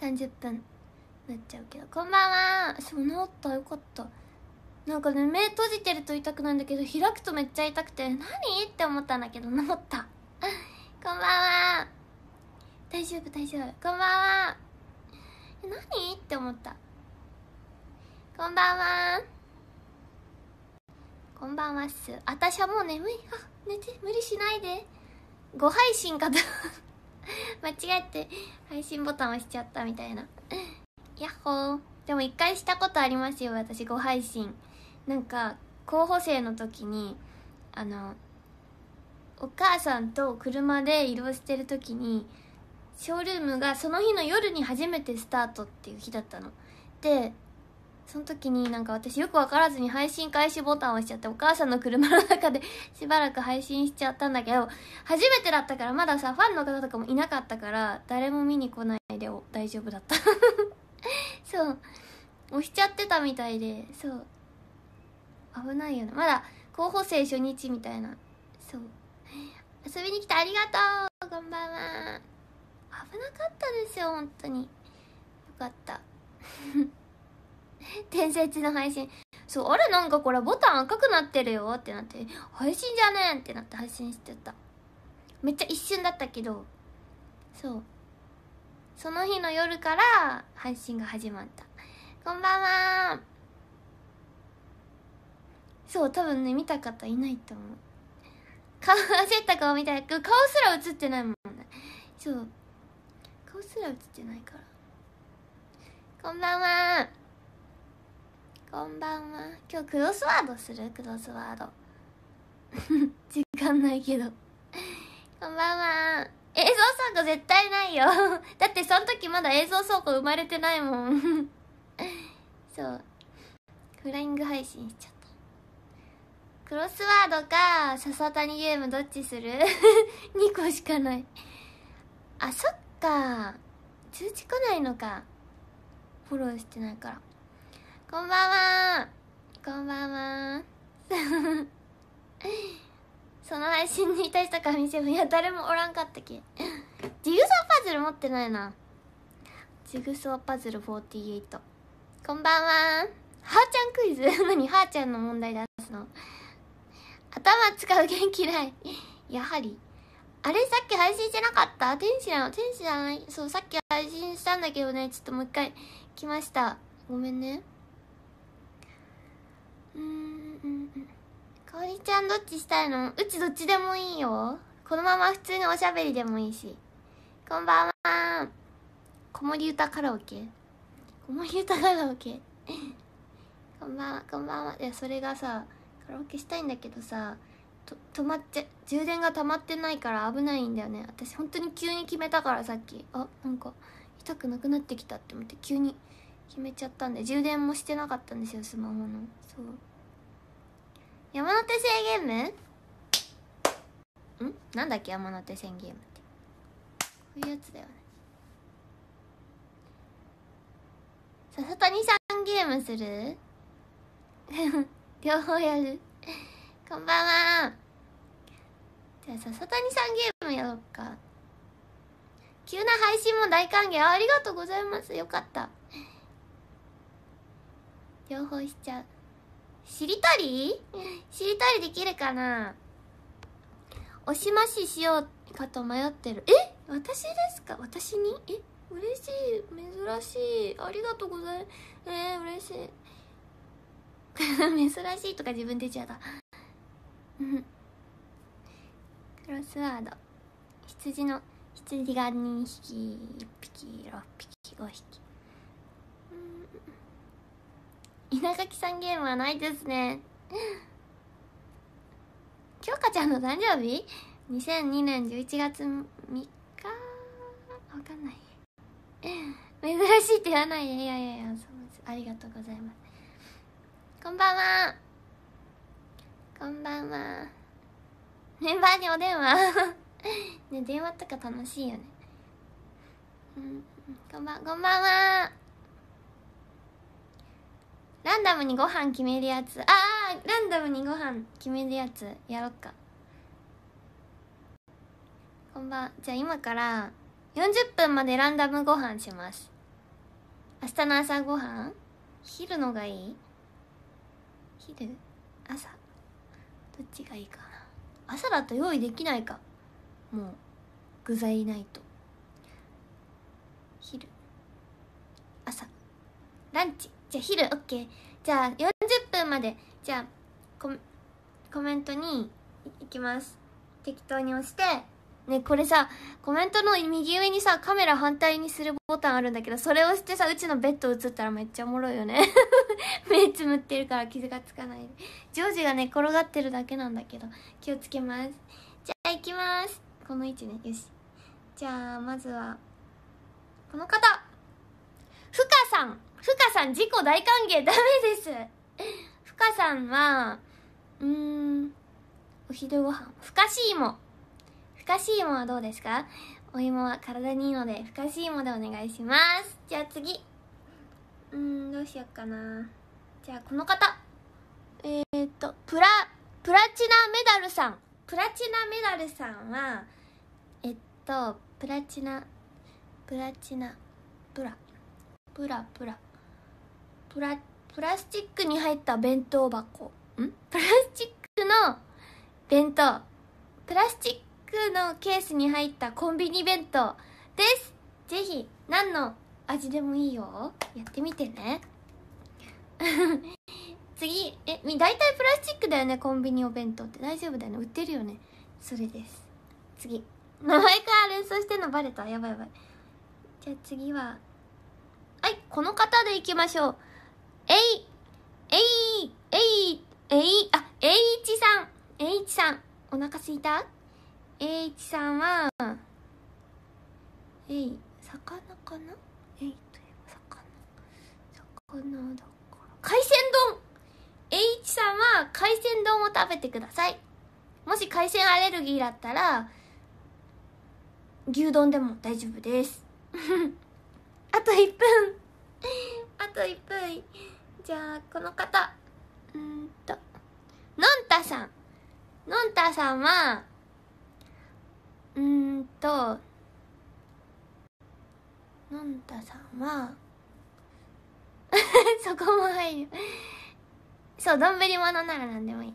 30分なっちゃうけどこんばんはそう治ったよかったなんかね目閉じてると痛くないんだけど開くとめっちゃ痛くて何って思ったんだけど治った こんばんは大丈夫大丈夫こんばんは何って思ったこんばんはこんばんはっすあたしはもう眠いあ寝て無理しないでご配信かと 間違って配信ボタン押しちゃったみたいなヤッホーでも一回したことありますよ私ご配信なんか候補生の時にあのお母さんと車で移動してる時にショールームがその日の夜に初めてスタートっていう日だったのでその時になんか私よく分からずに配信開始ボタンを押しちゃってお母さんの車の中でしばらく配信しちゃったんだけど初めてだったからまださファンの方とかもいなかったから誰も見に来ないで大丈夫だった そう押しちゃってたみたいでそう危ないよねまだ候補生初日みたいなそう遊びに来てありがとうこんばんは危なかったですよ本当によかった 天節の配信そうあれなんかこれボタン赤くなってるよってなって配信じゃねえってなって配信してためっちゃ一瞬だったけどそうその日の夜から配信が始まったこんばんはそう多分ね見た方いないと思う顔焦った顔見たい顔すら映ってないもんねそう顔すら映ってないからこんばんはこんばんは今日クロスワードするクロスワード 時間ないけどこんばんは映像倉庫絶対ないよ だってその時まだ映像倉庫生まれてないもん そうフライング配信しちゃったクロスワードか笹谷ゲームどっちする ?2 個しかないあそっか通知来ないのかフォローしてないからこんばんはこんばんは その配信にいた人か見せもいや誰もおらんかったっけジグソーパズル持ってないなジグソーパズル48こんばんははーちゃんクイズ 何はーちゃんの問題出すの頭使う元気ないやはりあれさっき配信してなかった天使なの天使じゃないそうさっき配信したんだけどねちょっともう一回来ましたごめんねうんうんうんかおりちゃんどっちしたいのうちどっちでもいいよこのまま普通におしゃべりでもいいしこんばんは子守歌カラオケ子守歌カラオケ こんばんはこんばんはいやそれがさカラオケしたいんだけどさと止まっちゃ充電が溜まってないから危ないんだよね私本当に急に決めたからさっきあなんか痛くなくなってきたって思って急に決めちゃったんで充電もしてなかったんですよスマホのそう山手線ゲームんなんだっけ山手線ゲームってこういうやつだよね笹谷さんゲームする 両方やるこんばんはじゃあ笹谷さんゲームやろうか急な配信も大歓迎ありがとうございますよかった両方しちゃうしりとりしりとりできるかなおしまししようかと迷ってる。え私ですか私にえ嬉しい。珍しい。ありがとうございます。えー、嬉しい。珍しいとか自分出ちゃった。クロスワード。羊の、羊が2匹、1匹、6匹、5匹。稲垣さんゲームはないですね京香ちゃんの誕生日2002年11月3日わかんない珍しいって言わないでいやいやいやありがとうございますこんばんはこんばんはメンバーにお電話 ね電話とか楽しいよねうんこんばんこんばんはランダムにご飯決めるやつああランダムにご飯決めるやつやろっかこんばんじゃあ今から40分までランダムご飯します明日の朝ご飯昼のがいい昼朝どっちがいいかな朝だと用意できないかもう具材ないと昼朝ランチじゃあ昼 OK じゃあ40分までじゃあココメントに行きます適当に押してねこれさコメントの右上にさカメラ反対にするボタンあるんだけどそれを押してさうちのベッド映ったらめっちゃおもろいよね 目つむってるから傷がつかないジョージがね転がってるだけなんだけど気をつけますじゃあ行きますこの位置ねよしじゃあまずはこの方ふかさんふかさん、自己大歓迎ダメです。ふかさんは、うん、お昼ご飯。ふかしもふかしもはどうですかお芋は体にいいので、ふかしいもでお願いします。じゃあ次。うん、どうしよっかな。じゃあこの方。えー、っと、プラ、プラチナメダルさん。プラチナメダルさんは、えっと、プラチナ、プラチナ、プラ、プラプラ。プラプラスチックに入った弁当箱んプラスチックの弁当プラスチックのケースに入ったコンビニ弁当ですぜひ何の味でもいいよやってみてね 次え大体プラスチックだよねコンビニお弁当って大丈夫だよね売ってるよねそれです次名前から連想してんのバレたやばいやばいじゃあ次ははいこの方でいきましょうえい、えい、えい、えい、あ、えいちさん、えいちさん、お腹すいたえいちさんは、えい、魚かなえいといえば魚。魚だから。海鮮丼えいちさんは海鮮丼を食べてください。もし海鮮アレルギーだったら、牛丼でも大丈夫です。あと1分 あと1分。じゃあこの方うんとのんたさんのんたさんはうんとのんたさんは そこも入るそう丼物なら何でもいい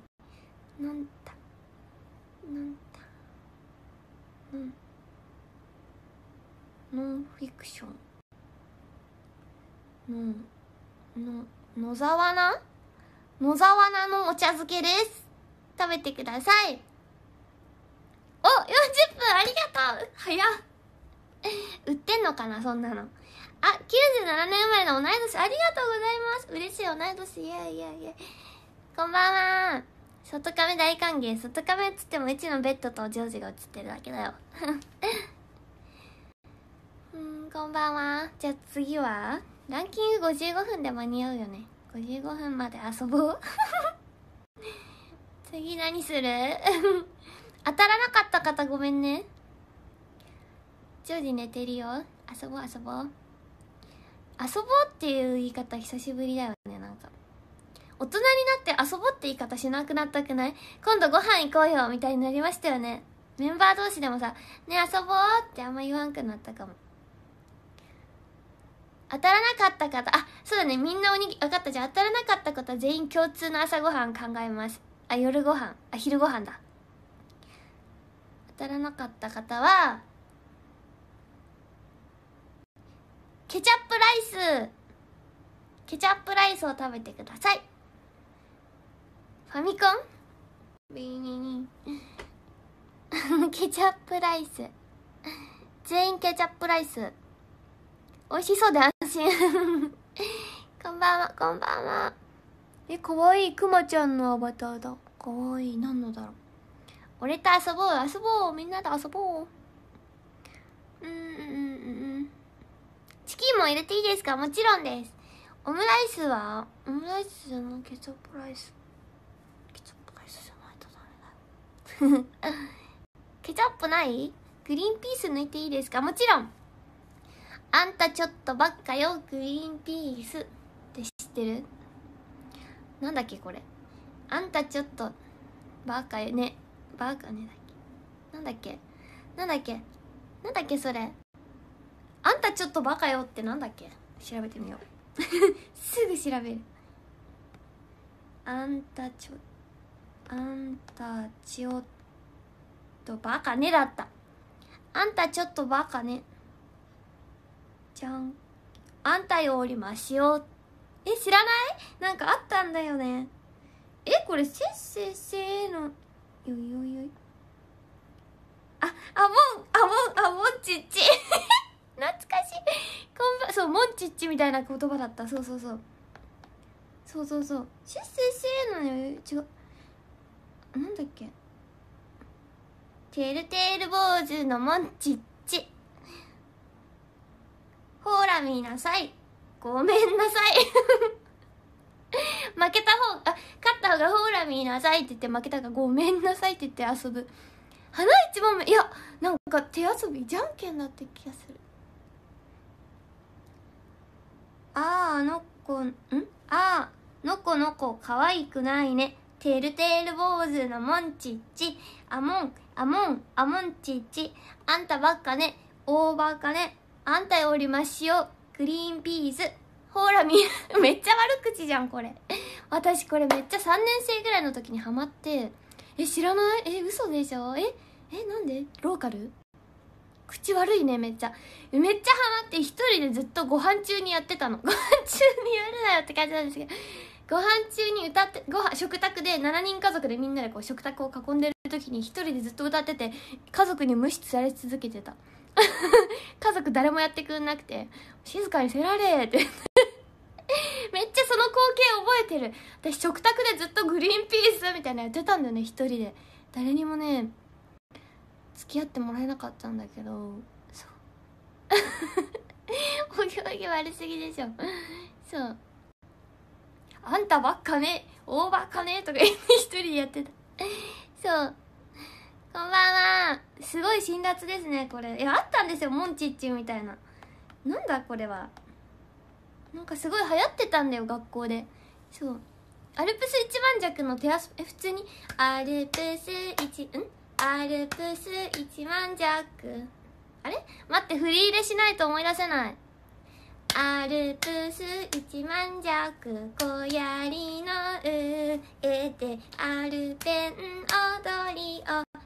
のんたのんたうんノンフィクションノンノン野沢菜野沢菜のお茶漬けです食べてくださいお40分ありがとう早っ売ってんのかなそんなのあ97年生まれの同い年ありがとうございます嬉しい同い年いやいやいやこんばんは外亀大歓迎外亀っつってもうちのベッドとジョージが映ってるだけだよ うんこんばんはじゃあ次はランキング55分で間に合うよね55分まで遊ぼう 次何する 当たらなかった方ごめんね常時寝てるよ遊ぼう遊ぼう遊ぼうっていう言い方久しぶりだよねなんか大人になって遊ぼうって言い方しなくなったくない今度ご飯行こうよみたいになりましたよねメンバー同士でもさ「ね遊ぼう」ってあんま言わんくなったかも当たらなかった方、あ、そうだね、みんなおにぎり、分かった、じゃあ当たらなかった方全員共通の朝ごはん考えます。あ、夜ご飯、あ、昼ご飯だ。当たらなかった方は、ケチャップライスケチャップライスを食べてください。ファミコンビニニ ケチャップライス。全員ケチャップライス。美味しそうで安心 こんばんはこんばんはえかわいいくまちゃんのアバターだかわいい何のだろう俺と遊ぼう遊ぼうみんなで遊ぼううんうんうんうんチキンも入れていいですかもちろんですオムライスはオムライスじゃないケチャップライスケチャップライスじゃないとダメだ ケチャップないグリーンピース抜いていいですかもちろんあんたちょっとばっかよグリーンピースって知ってるなんだっけこれあんたちょっとっかよねばかねだっけなんだっけなんだっけなんだっけそれあんたちょっとバカよってなんだっけ調べてみよう すぐ調べるあんたちょあんたちょっとバカねだったあんたちょっとバカねちゃんあんたよりマシよえ知らないなんかあったんだよねえこれせっせっせのよいよいよいああもんあもんあもんちっち 懐かしいこんばそうもんちっちみたいな言葉だったそうそうそうそうそうそうせっせっせのよ違うなんだっけてるてる坊主のもんちっほら見なさいごめんなさい 負けた方あ勝った方がほら見なさいって言って負けたがごめんなさいって言って遊ぶ花一番目いやなんか手遊びじゃんけんだって気がするあーあの子んあー、のこのこ、かわいくないねてるてる坊主のモンチッチあもんあもんあもんちっちあんたばっかね大ばっかねあんたよりましよ、グリーンピーズ。ほらみ、めっちゃ悪口じゃん、これ。私これめっちゃ3年生ぐらいの時にハマって、え、知らないえ、嘘でしょえ、え、なんでローカル口悪いね、めっちゃ。めっちゃハマって一人でずっとご飯中にやってたの。ご飯中にやるなよって感じなんですけど。ご飯中に歌ってご飯食卓で7人家族でみんなでこう食卓を囲んでる時に一人でずっと歌ってて家族に無視され続けてた家族誰もやってくんなくて「静かにせられ」って めっちゃその光景覚えてる私食卓でずっとグリーンピースみたいなやってたんだよね一人で誰にもね付き合ってもらえなかったんだけどそう お行儀悪すぎでしょそうあんたばっかね大ばっかねとか一人でやってたそうこんばんはすごい辛辣ですねこれいやあったんですよモンチッチみたいななんだこれはなんかすごい流行ってたんだよ学校でそうアルプス一万弱の手足え普通にアルプス一んアルプス一万弱あれ待って振り入れしないと思い出せないアルプス一万弱小槍の上でアルペン踊りを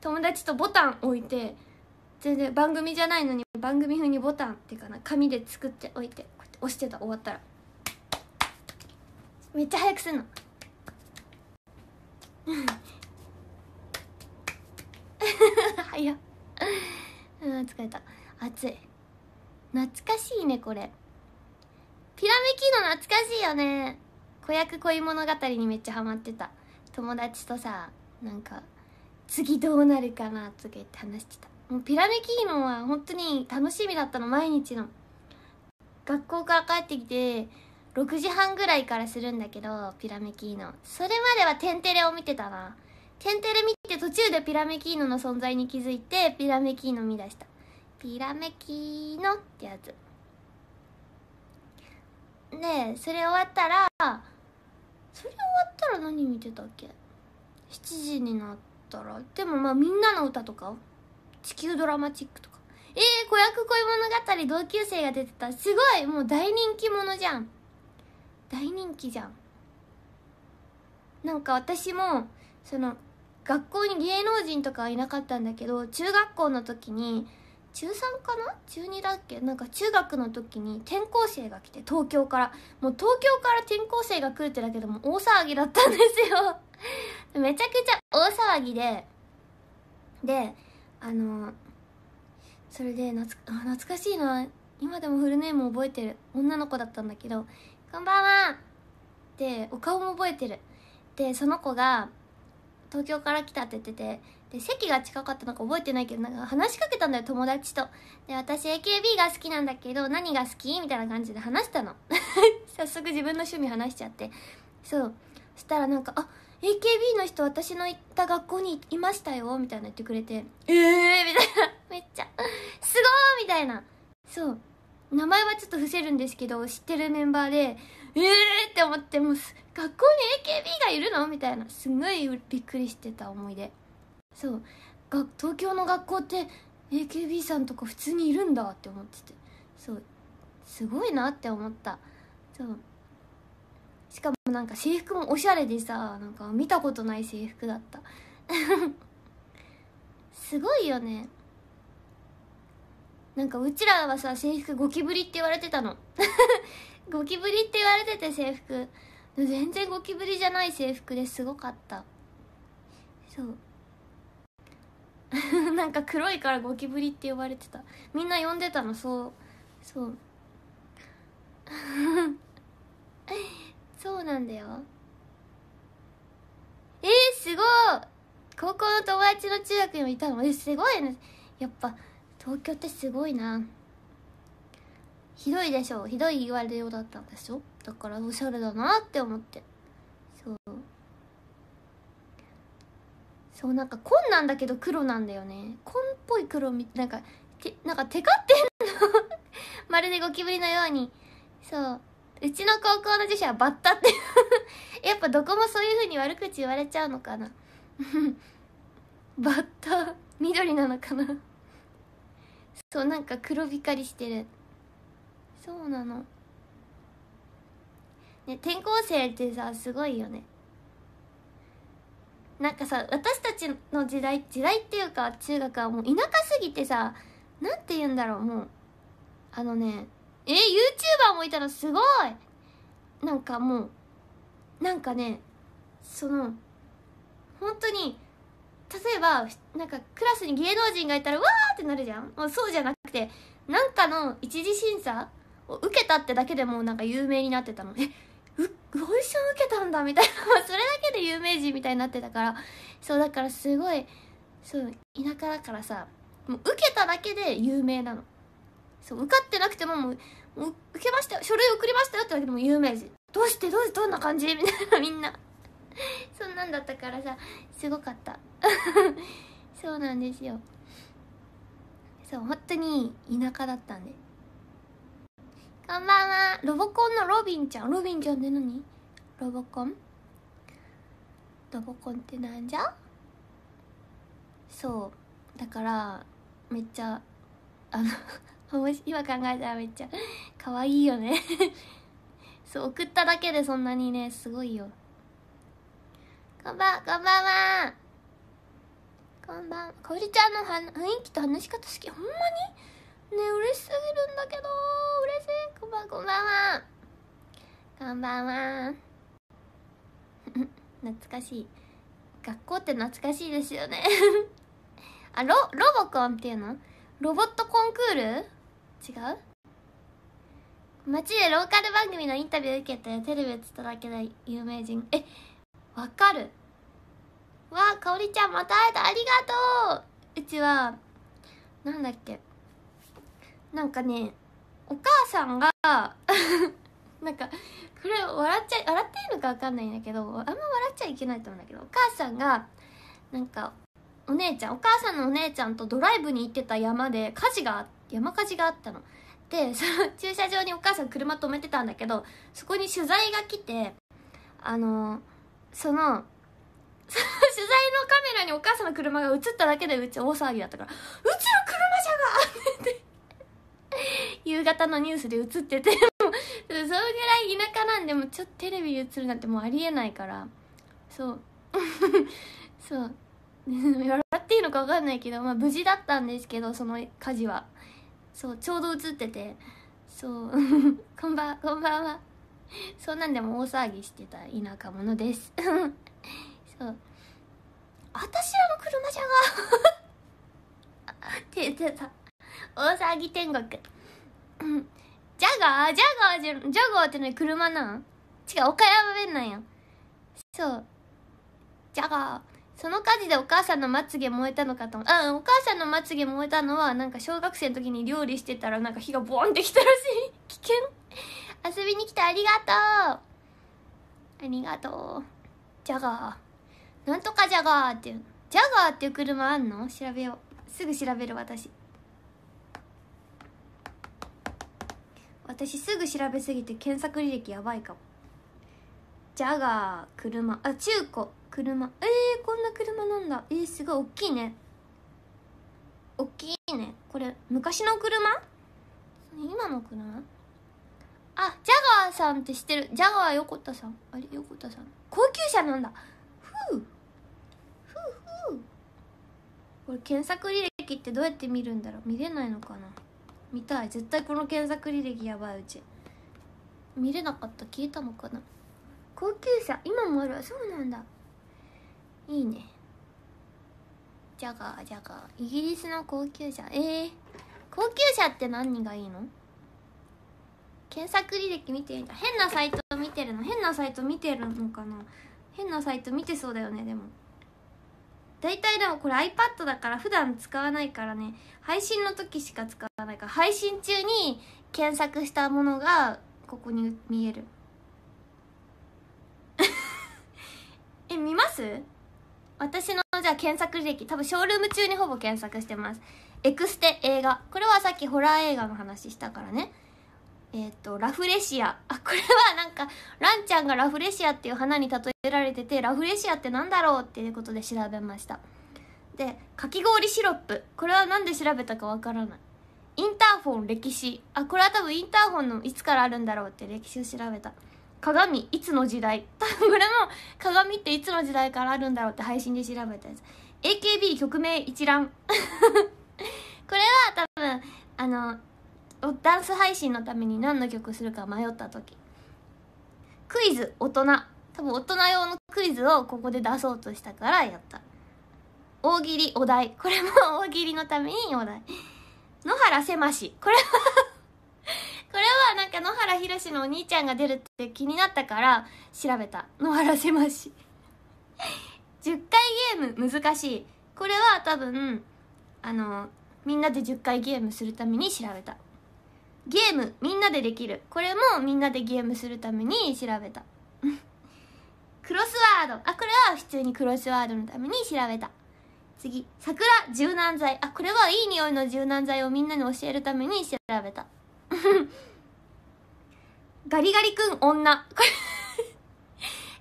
友達とボタン置いて全然番組じゃないのに番組風にボタンっていうかな紙で作っておいてこうやって押してた終わったらめっちゃ早くすんの早っうん疲れた暑い懐かしいねこれピラミキー懐かしいよね子役恋物語にめっちゃハマってた友達とさなんか次どうなるかなとか言って話してたもうピラメキーノは本当に楽しみだったの毎日の学校から帰ってきて6時半ぐらいからするんだけどピラメキーノそれまではテンテレを見てたなテンテレ見て途中でピラメキーノの存在に気づいてピラメキーノ見出したピラメキーノってやつでそれ終わったらそれ終わったら何見てたっけ7時になってったらでもまあ「みんなの歌とか「地球ドラマチック」とかえー、子役恋物語同級生が出てたすごいもう大人気者じゃん大人気じゃんなんか私もその学校に芸能人とかはいなかったんだけど中学校の時に中3かな中2だっけなんか中学の時に転校生が来て東京からもう東京から転校生が来るってだけでも大騒ぎだったんですよ めちゃくちゃ大騒ぎでであのそれで懐懐かしいな今でもフルネーム覚えてる女の子だったんだけど「こんばんは!」ってお顔も覚えてるでその子が東京から来たって言っててで席が近かったのか覚えてないけどなんか話しかけたんだよ友達とで私 AKB が好きなんだけど何が好きみたいな感じで話したの 早速自分の趣味話しちゃってそうそしたらなんか「あ AKB の人私の行った学校にいましたよ」みたいな言ってくれて「ええー!」みたいな めっちゃ「すごー!」みたいなそう名前はちょっと伏せるんですけど知ってるメンバーで「ええー!」って思ってもう学校に AKB がいるのみたいなすごいびっくりしてた思い出そうが東京の学校って AKB さんとか普通にいるんだって思っててそうすごいなって思ったそうしかもなんか制服もおしゃれでさなんか見たことない制服だった すごいよねなんかうちらはさ制服ゴキブリって言われてたの ゴキブリって言われてて制服全然ゴキブリじゃない制服ですごかったそう なんか黒いからゴキブリって呼ばれてたみんな呼んでたのそうそう そうなんだよえー、すごい高校の友達の中学にもいたのえすごいねやっぱ東京ってすごいなひどいでしょひどい言われようだったんでしょだからおしゃれだなって思ってそうそうなんか紺なんだけど黒なんだよね紺っぽい黒みなんかてなんかテカってんの まるでゴキブリのようにそううちの高校の女子はバッタって やっぱどこもそういう風に悪口言われちゃうのかな バッタ緑なのかなそうなんか黒光りしてるそうなのね転校生ってさすごいよねなんかさ私たちの時代時代っていうか中学はもう田舎すぎてさ何て言うんだろうもうあのねえー、YouTuber もいたのすごいなんかもうなんかねその本当に例えばなんかクラスに芸能人がいたらわーってなるじゃんもうそうじゃなくてなんかの一次審査を受けたってだけでもうなんか有名になってたのえうごョン受けたんだみたいなそれだけで有名人みたいになってたからそうだからすごいそう田舎だからさもう受けただけで有名なのそう受かってなくてももう受けましたよ書類送りましたよってだけでも有名人どうしてどうどんな感じみたいなみんなそんなんだったからさすごかった そうなんですよそう本当に田舎だったんでこんばんは。ロボコンのロビンちゃん。ロビンちゃんって何ロボコンロボコンってなんじゃそう。だから、めっちゃ、あの 今考えたらめっちゃ可愛いよね そう、送っただけでそんなにね、すごいよ。こんばん、こんばんは。こんばん、かおりちゃんのは雰囲気と話し方好き。ほんまにね嬉しすぎるんだけど嬉しいこんばんこんばんはこんばんは 懐かしい学校って懐かしいですよね あロロボコンっていうのロボットコンクール違う街でローカル番組のインタビュー受けてテレビ映っただけで有名人えわかるわあかおりちゃんまた会えたありがとううちはなんだっけなんかねお母さんが なんかこれ笑っちゃ笑っていいのか分かんないんだけどあんま笑っちゃいけないと思うんだけどお母さんがなんかお姉ちゃんお母さんのお姉ちゃんとドライブに行ってた山で火事が山火事があったの。でその駐車場にお母さん車止めてたんだけどそこに取材が来てあのそのその 取材のカメラにお母さんの車が映っただけでうち大騒ぎだったから「うちの車じゃが!」って夕方のニュースで映っててそれぐらい田舎なんでもちょっとテレビ映るなんてもうありえないからそう そう笑っていいのか分かんないけど、まあ、無事だったんですけどその火事はそうちょうど映っててそう こんばんこんばんはそんなんでも大騒ぎしてた田舎者です そう私らの車じゃがって言ってた大騒ぎ天国ジャガージャガーじゃジャガーってに車なん違う岡山弁なんやそうジャガーその火事でお母さんのまつげ燃えたのかと思ったん、お母さんのまつげ燃えたのはなんか小学生の時に料理してたらなんか火がボーンってきたらしい 危険遊びに来てありがとうありがとうジャガーなんとかジャガーっていうジャガーっていう車あんの調べようすぐ調べる私私すぐ調べすぎて検索履歴やばいかもジャガー車あ中古車えー、こんな車なんだえー、すごい大きいね大きいねこれ昔の車今の車あジャガーさんって知ってるジャガー横田さんあれ横田さん高級車なんだふうふうふうこれ検索履歴ってどうやって見るんだろう見れないのかな見たい絶対この検索履歴やばいうち見れなかった消えたのかな高級車今もあるそうなんだいいねジャガージャガーイギリスの高級車えー、高級車って何がいいの検索履歴見てんだ変なサイト見てるの変なサイト見てるのかな変なサイト見てそうだよねでも大体でもこれ iPad だから普段使わないからね配信の時しか使わないから配信中に検索したものがここに見える え見ます私のじゃあ検索履歴多分ショールーム中にほぼ検索してますエクステ映画これはさっきホラー映画の話したからねえっ、ー、と、ラフレシア。あ、これはなんか、ランちゃんがラフレシアっていう花に例えられてて、ラフレシアってなんだろうっていうことで調べました。で、かき氷シロップ。これは何で調べたかわからない。インターフォン歴史。あ、これは多分インターフォンのいつからあるんだろうって歴史を調べた。鏡、いつの時代。多分これも鏡っていつの時代からあるんだろうって配信で調べたやつ。AKB 曲名一覧。これは多分、あの、ダンス配信のために何の曲するか迷った時クイズ大人多分大人用のクイズをここで出そうとしたからやった大喜利お題これも 大喜利のためにお題野原狭しこれは これはなんか野原ひろしのお兄ちゃんが出るって気になったから調べた野原狭し10 回ゲーム難しいこれは多分あのみんなで10回ゲームするために調べたゲームみんなでできるこれもみんなでゲームするために調べた クロスワードあこれは普通にクロスワードのために調べた次桜柔軟剤あこれはいい匂いの柔軟剤をみんなに教えるために調べた ガリガリ君女 これ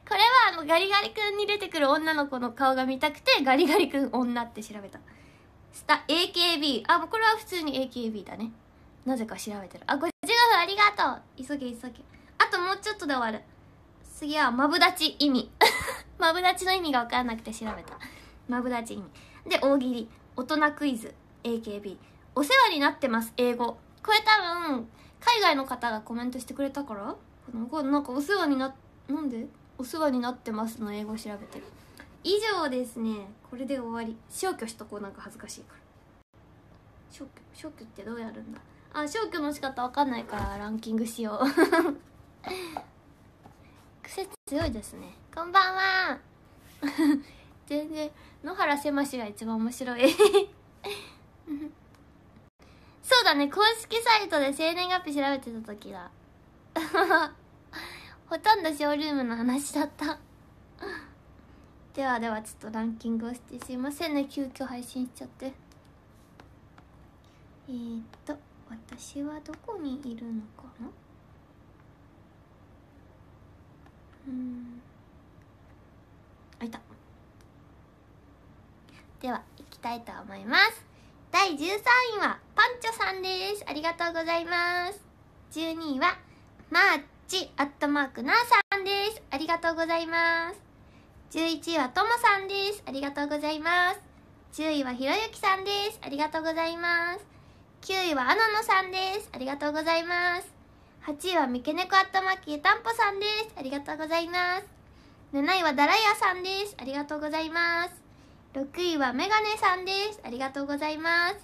これはあのガリガリ君に出てくる女の子の顔が見たくてガリガリ君女って調べたスタ AKB あもうこれは普通に AKB だねなぜか調べてるあ55分ありがとう急げ急げあともうちょっとで終わる次はマブダチ意味 マブダチの意味が分からなくて調べたマブダチ意味で大喜利大人クイズ AKB お世話になってます英語これ多分海外の方がコメントしてくれたからなんかお世話にななんでお世話になってますの英語調べてる以上ですねこれで終わり消去しとこうなんか恥ずかしいから消去消去ってどうやるんだあ消去の仕方わかんないからランキングしよう 癖強いですねこんばんは 全然野原せましが一番面白い そうだね公式サイトで生年月日調べてた時だほとんどショールームの話だったではではちょっとランキングをしてすいませんね急遽配信しちゃってえー、っと私はどこにいるのかなうんあいたではいきたいと思います第13位はパンチョさんですありがとうございます12位はマーチアットマークナーさんですありがとうございます11位はともさんですありがとうございます10位はひろゆきさんですありがとうございます9位はあナのさんです。ありがとうございます。8位は三毛猫アットマッたんぽさんです。ありがとうございます。7位はダラアさんです。ありがとうございます。6位はメガネさんです。ありがとうございます。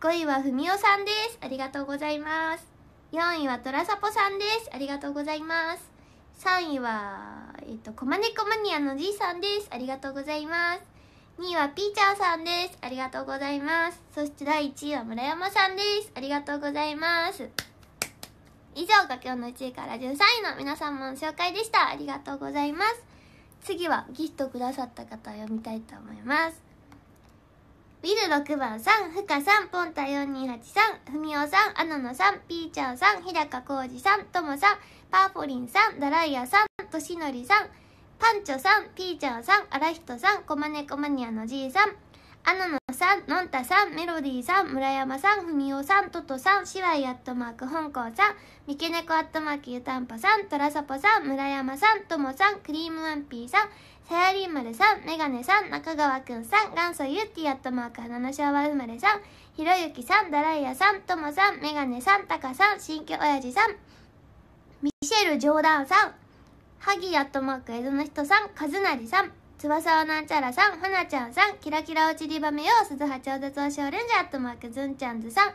5位はふみおさんです。ありがとうございます。4位はトラサポさんです。ありがとうございます。3位は、えっと、コマネコマニアのじいさんです。ありがとうございます。2位はピーチャーさんです。ありがとうございます。そして第1位は村山さんです。ありがとうございます。以上が今日の1位から13位の皆さんも紹介でした。ありがとうございます。次はギフトくださった方を読みたいと思います。ビル6番さん、ふかさん、ポンタ428さん、ふみおさん、あののさん、ピーちゃんさん、ひ高かこうじさん、ともさん、パーポリンさん、ダライヤさん、としのりさん、パンチョさん、ピーちゃんさん、アラヒトさん、コマネコマニアのじいさん、アナノさん、ノンタさん、メロディーさん、村山さん、ふみおさん、トトさん、シワイアットマーク、本校さん、ミケネコアットマーク、ユたんぽさん、トラサポさん、村山さん、トモさん、クリームワンピーさん、サヤリーマルさん、メガネさん、中川くんさん、元祖ユッティアットマーク、花の昭和生まれさん、ひろゆきさん、ダライアさん、トモさん、メガネさん、タカさん、新居おやじさん、ミシェル・ジョーダンさん、萩やっとマーク江戸の人さん、和成さん、翼をなんちゃらさん、花ちゃんさん、キラキラ落ちりばめよう、鈴葉調達をしおるんじゃ、アットマークずんちゃんずさん、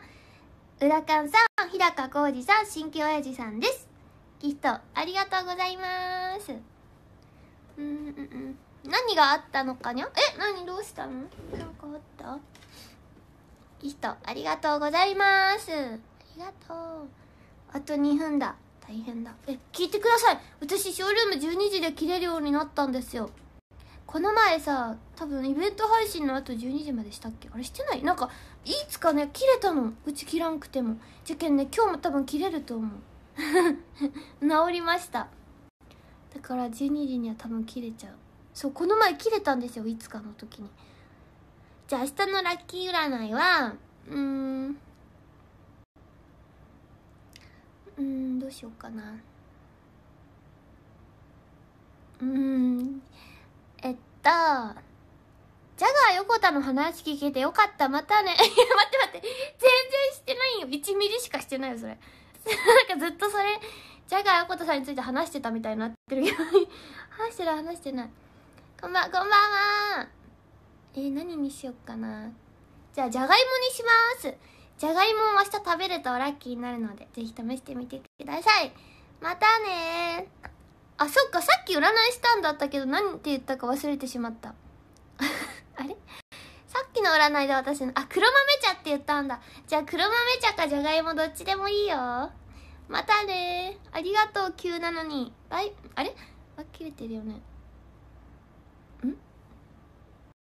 浦勘さん、日高浩二さん、新規親父さんです。ギフト、ありがとうございます。うんうんうん。何があったのかにゃえ、何どうしたのなんかあったギフト、ありがとうございます。ありがとう。あと2分だ。大変だえ聞いてください私ショールーム12時で切れるようになったんですよこの前さ多分イベント配信の後12時までしたっけあれしてないなんかいつかね切れたのうち切らんくてもじゃけんね今日も多分切れると思う 治りましただから12時には多分切れちゃうそうこの前切れたんですよいつかの時にじゃあ明日のラッキー占いはうーんうんどうしようかなうんえっとジャガー横田の話聞けてよかったまたね いや待って待って全然してないよ1ミリしかしてないよそれ なんかずっとそれジャガー横田さんについて話してたみたいになってるけど 話してる話してないこんばんこんばんはえー、何にしよっかなじゃあじゃがいもにしますじゃがいもを明日食べるとラッキーになるのでぜひ試してみてくださいまたねあそっかさっき占いしたんだったけど何て言ったか忘れてしまった あれさっきの占いで私のあ黒豆茶って言ったんだじゃあ黒豆茶かじゃがいもどっちでもいいよまたねありがとう急なのにバイあれあ切れてるよね